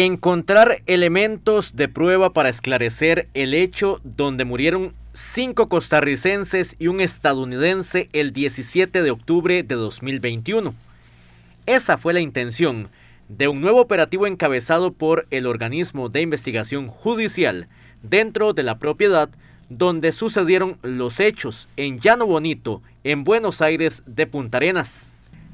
Encontrar elementos de prueba para esclarecer el hecho donde murieron cinco costarricenses y un estadounidense el 17 de octubre de 2021. Esa fue la intención de un nuevo operativo encabezado por el organismo de investigación judicial dentro de la propiedad donde sucedieron los hechos en Llano Bonito, en Buenos Aires de Punta Arenas.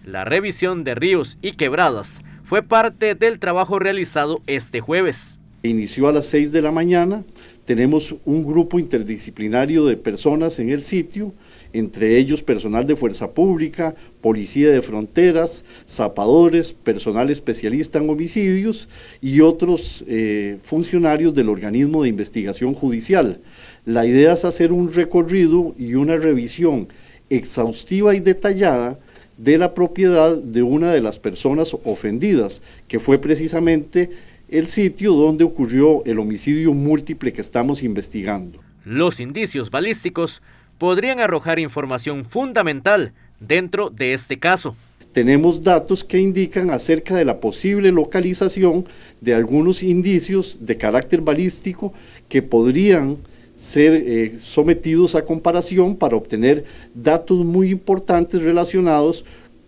La revisión de ríos y quebradas fue parte del trabajo realizado este jueves. Inició a las 6 de la mañana, tenemos un grupo interdisciplinario de personas en el sitio, entre ellos personal de fuerza pública, policía de fronteras, zapadores, personal especialista en homicidios y otros eh, funcionarios del organismo de investigación judicial. La idea es hacer un recorrido y una revisión exhaustiva y detallada de la propiedad de una de las personas ofendidas, que fue precisamente el sitio donde ocurrió el homicidio múltiple que estamos investigando. Los indicios balísticos podrían arrojar información fundamental dentro de este caso. Tenemos datos que indican acerca de la posible localización de algunos indicios de carácter balístico que podrían ser eh, sometidos a comparación para obtener datos muy importantes relacionados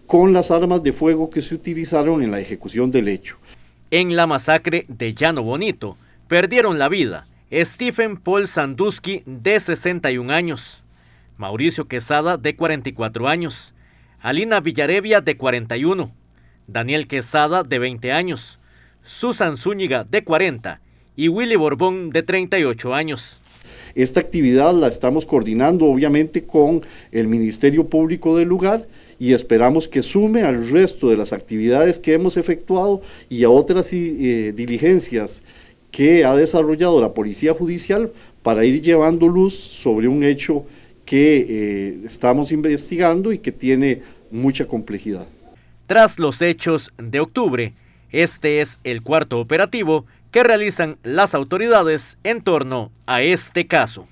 con las armas de fuego que se utilizaron en la ejecución del hecho. En la masacre de Llano Bonito perdieron la vida Stephen Paul Sandusky de 61 años, Mauricio Quesada de 44 años, Alina Villarevia de 41, Daniel Quesada de 20 años, Susan Zúñiga de 40 y Willy Borbón de 38 años. Esta actividad la estamos coordinando obviamente con el Ministerio Público del lugar y esperamos que sume al resto de las actividades que hemos efectuado y a otras eh, diligencias que ha desarrollado la Policía Judicial para ir llevando luz sobre un hecho que eh, estamos investigando y que tiene mucha complejidad. Tras los hechos de octubre, este es el cuarto operativo que realizan las autoridades en torno a este caso.